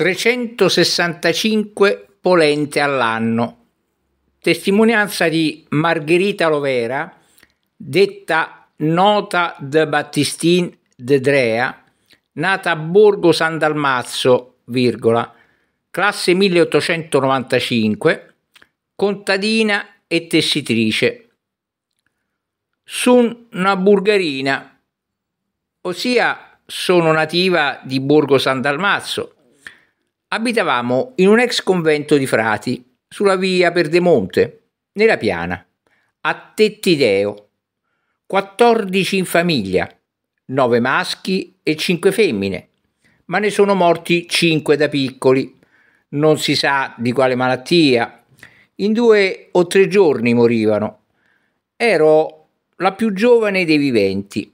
365 polente all'anno. Testimonianza di Margherita Lovera, detta Nota de Battistin de Drea, nata a Borgo San Dalmazzo, virgola, classe 1895, contadina e tessitrice. Sono una bulgarina, ossia sono nativa di Borgo San Dalmazzo, Abitavamo in un ex convento di frati, sulla via Perdemonte, nella piana, a Tettideo. 14 in famiglia, 9 maschi e 5 femmine, ma ne sono morti 5 da piccoli, non si sa di quale malattia. In due o tre giorni morivano. Ero la più giovane dei viventi.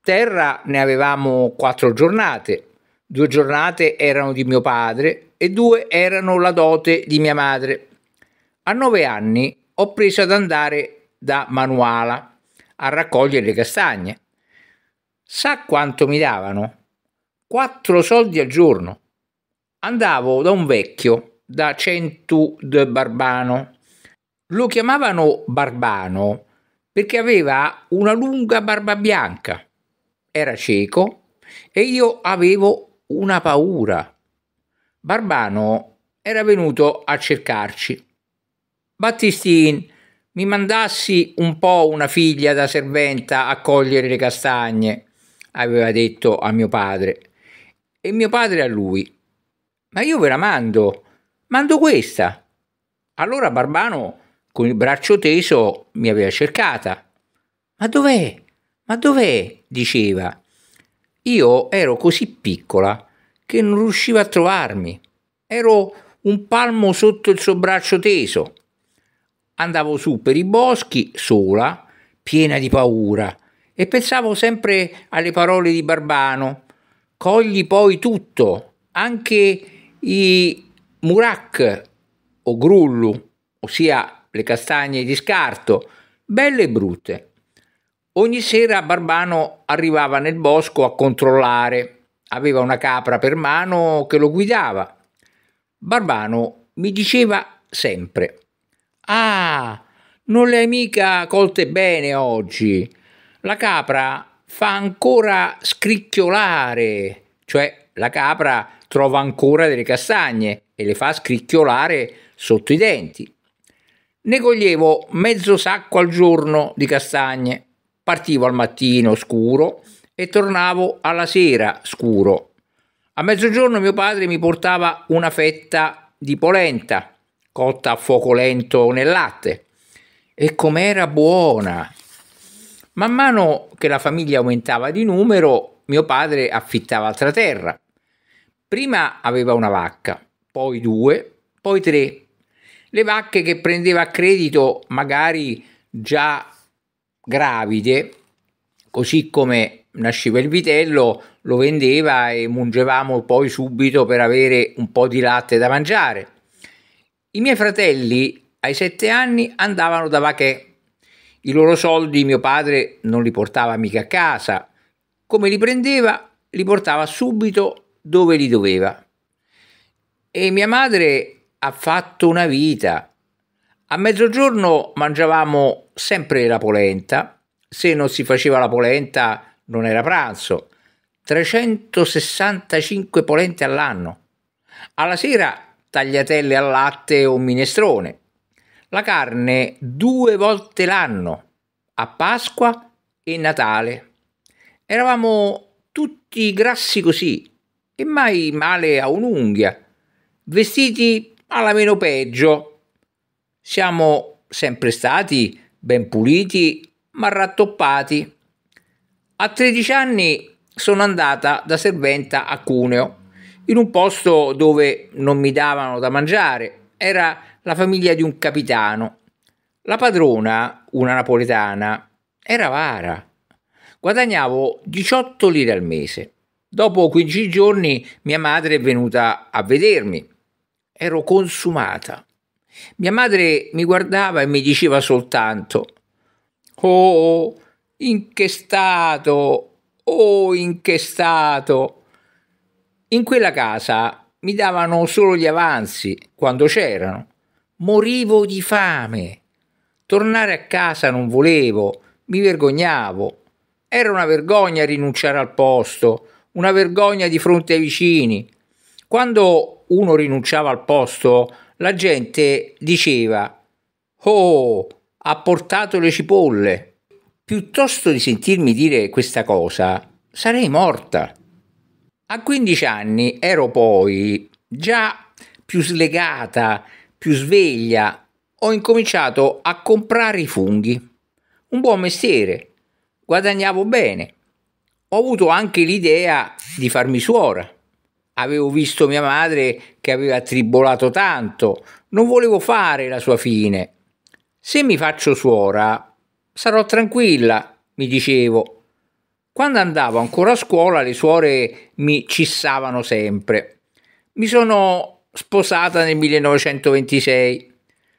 Terra ne avevamo quattro giornate due giornate erano di mio padre e due erano la dote di mia madre. A nove anni ho preso ad andare da Manuala a raccogliere le castagne. Sa quanto mi davano? Quattro soldi al giorno. Andavo da un vecchio, da Centu de Barbano. Lo chiamavano Barbano perché aveva una lunga barba bianca. Era cieco e io avevo una paura. Barbano era venuto a cercarci. Battistin, mi mandassi un po' una figlia da serventa a cogliere le castagne, aveva detto a mio padre, e mio padre a lui. Ma io ve la mando, mando questa. Allora Barbano, con il braccio teso, mi aveva cercata. Ma dov'è? Ma dov'è? diceva. Io ero così piccola che non riusciva a trovarmi. Ero un palmo sotto il suo braccio teso. Andavo su per i boschi sola, piena di paura, e pensavo sempre alle parole di Barbano. Cogli poi tutto, anche i murac o grullu, ossia le castagne di scarto, belle e brutte. Ogni sera Barbano arrivava nel bosco a controllare. Aveva una capra per mano che lo guidava. Barbano mi diceva sempre: Ah, non le hai mica colte bene oggi. La capra fa ancora scricchiolare, cioè la capra trova ancora delle castagne e le fa scricchiolare sotto i denti. Ne coglievo mezzo sacco al giorno di castagne Partivo al mattino scuro e tornavo alla sera scuro. A mezzogiorno mio padre mi portava una fetta di polenta cotta a fuoco lento nel latte. E com'era buona! Man mano che la famiglia aumentava di numero, mio padre affittava altra terra. Prima aveva una vacca, poi due, poi tre. Le vacche che prendeva a credito magari già gravide, così come nasceva il vitello, lo vendeva e mungevamo poi subito per avere un po' di latte da mangiare. I miei fratelli ai sette anni andavano da vache. I loro soldi mio padre non li portava mica a casa. Come li prendeva, li portava subito dove li doveva. E mia madre ha fatto una vita. A mezzogiorno mangiavamo sempre la polenta, se non si faceva la polenta non era pranzo, 365 polente all'anno, alla sera tagliatelle al latte o minestrone, la carne due volte l'anno, a Pasqua e Natale. Eravamo tutti grassi così e mai male a un'unghia, vestiti alla meno peggio. Siamo sempre stati ben puliti ma rattoppati. A 13 anni sono andata da serventa a Cuneo, in un posto dove non mi davano da mangiare, era la famiglia di un capitano. La padrona, una napoletana, era avara. Guadagnavo 18 lire al mese. Dopo 15 giorni mia madre è venuta a vedermi. Ero consumata. Mia madre mi guardava e mi diceva soltanto Oh, in che stato? Oh, in che stato? In quella casa mi davano solo gli avanzi quando c'erano. Morivo di fame. Tornare a casa non volevo, mi vergognavo. Era una vergogna rinunciare al posto, una vergogna di fronte ai vicini. Quando uno rinunciava al posto, la gente diceva Oh, ha portato le cipolle. Piuttosto di sentirmi dire questa cosa, sarei morta. A 15 anni ero poi già più slegata, più sveglia, ho incominciato a comprare i funghi. Un buon mestiere, guadagnavo bene. Ho avuto anche l'idea di farmi suora avevo visto mia madre che aveva tribolato tanto, non volevo fare la sua fine. Se mi faccio suora, sarò tranquilla, mi dicevo. Quando andavo ancora a scuola le suore mi cissavano sempre. Mi sono sposata nel 1926.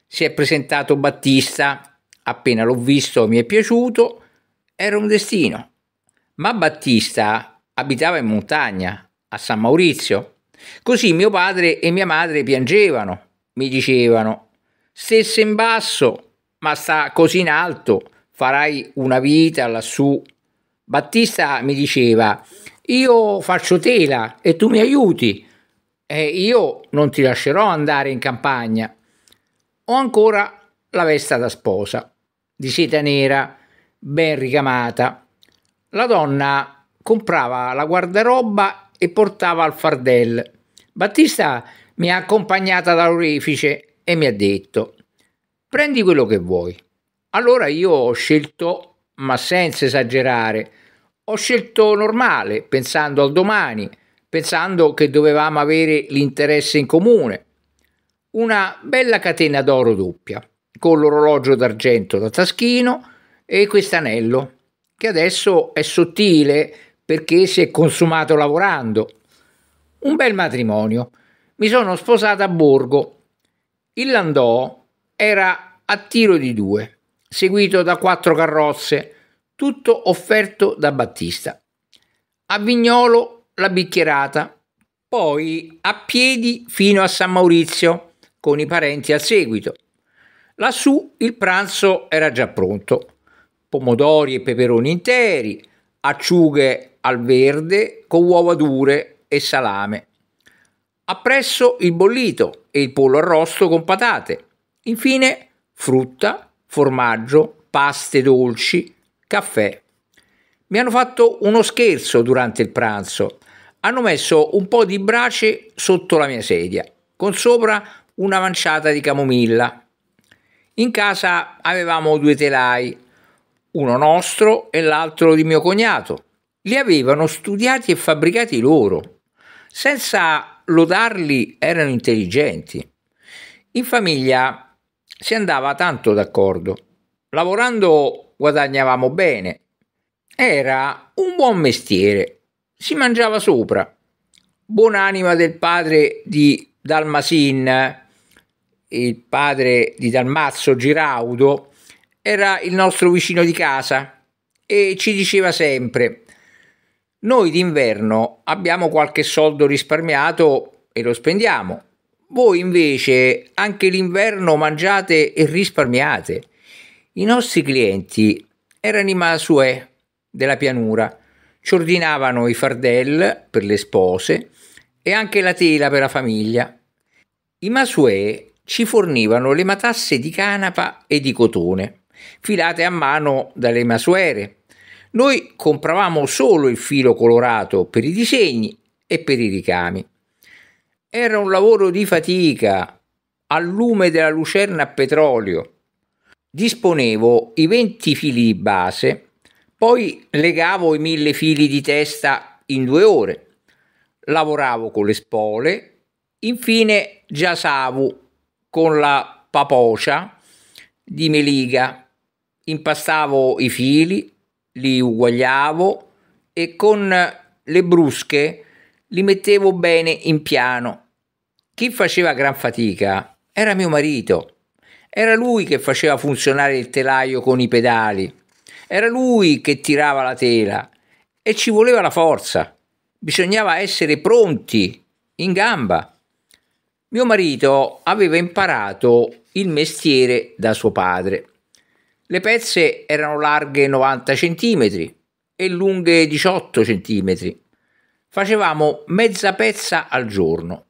Si è presentato Battista. Appena l'ho visto mi è piaciuto. Era un destino. Ma Battista abitava in montagna, a San Maurizio. Così mio padre e mia madre piangevano, mi dicevano, stesse in basso, ma sta così in alto, farai una vita lassù. Battista mi diceva, io faccio tela e tu mi aiuti, e io non ti lascerò andare in campagna. Ho ancora la veste da sposa, di seta nera, ben ricamata. La donna comprava la guardaroba e portava al fardel. Battista mi ha accompagnata dall'orefice e mi ha detto prendi quello che vuoi. Allora io ho scelto, ma senza esagerare, ho scelto normale, pensando al domani, pensando che dovevamo avere l'interesse in comune. Una bella catena d'oro doppia, con l'orologio d'argento da taschino e quest'anello, che adesso è sottile perché si è consumato lavorando. Un bel matrimonio. Mi sono sposata a Borgo. Il Landò era a tiro di due, seguito da quattro carrozze, tutto offerto da Battista. A Vignolo la bicchierata, poi a piedi fino a San Maurizio, con i parenti al seguito. Lassù il pranzo era già pronto. Pomodori e peperoni interi, acciughe al verde con uova dure e salame. Appresso il bollito e il pollo arrosto con patate. Infine frutta, formaggio, paste dolci, caffè. Mi hanno fatto uno scherzo durante il pranzo. Hanno messo un po' di brace sotto la mia sedia, con sopra una manciata di camomilla. In casa avevamo due telai, uno nostro e l'altro di mio cognato li avevano studiati e fabbricati loro. Senza lodarli erano intelligenti. In famiglia si andava tanto d'accordo. Lavorando guadagnavamo bene. Era un buon mestiere. Si mangiava sopra. Buon'anima del padre di Dalmasin, il padre di Dalmazzo Giraudo, era il nostro vicino di casa e ci diceva sempre noi d'inverno abbiamo qualche soldo risparmiato e lo spendiamo. Voi invece anche l'inverno mangiate e risparmiate. I nostri clienti erano i Masue della pianura. Ci ordinavano i fardel per le spose e anche la tela per la famiglia. I Masue ci fornivano le matasse di canapa e di cotone, filate a mano dalle masuere noi compravamo solo il filo colorato per i disegni e per i ricami. Era un lavoro di fatica, al lume della lucerna a petrolio. Disponevo i 20 fili di base, poi legavo i mille fili di testa in due ore. Lavoravo con le spole, infine giasavo con la papocia di meliga impastavo i fili, li uguagliavo e con le brusche li mettevo bene in piano. Chi faceva gran fatica era mio marito. Era lui che faceva funzionare il telaio con i pedali. Era lui che tirava la tela e ci voleva la forza. Bisognava essere pronti, in gamba. Mio marito aveva imparato il mestiere da suo padre. Le pezze erano larghe 90 cm e lunghe 18 cm. Facevamo mezza pezza al giorno.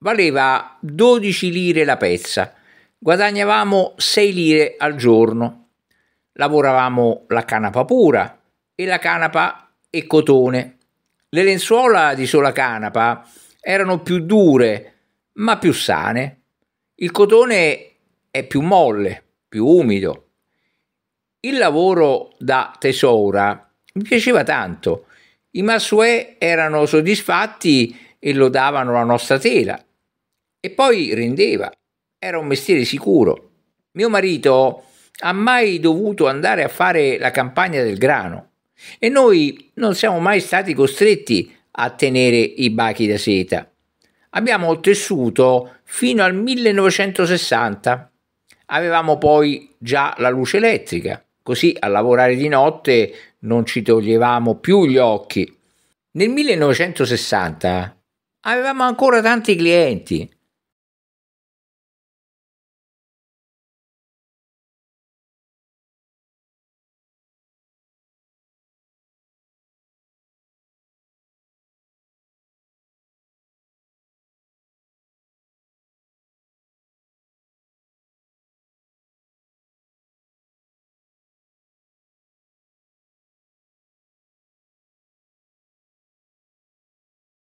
Valeva 12 lire la pezza. Guadagnavamo 6 lire al giorno. Lavoravamo la canapa pura e la canapa e cotone. Le lenzuola di sola canapa erano più dure, ma più sane. Il cotone è più molle, più umido il lavoro da tesoura mi piaceva tanto. I Masue erano soddisfatti e lodavano la nostra tela. E poi rendeva. Era un mestiere sicuro. Mio marito ha mai dovuto andare a fare la campagna del grano e noi non siamo mai stati costretti a tenere i bachi da seta. Abbiamo tessuto fino al 1960. Avevamo poi già la luce elettrica così a lavorare di notte non ci toglievamo più gli occhi. Nel 1960 avevamo ancora tanti clienti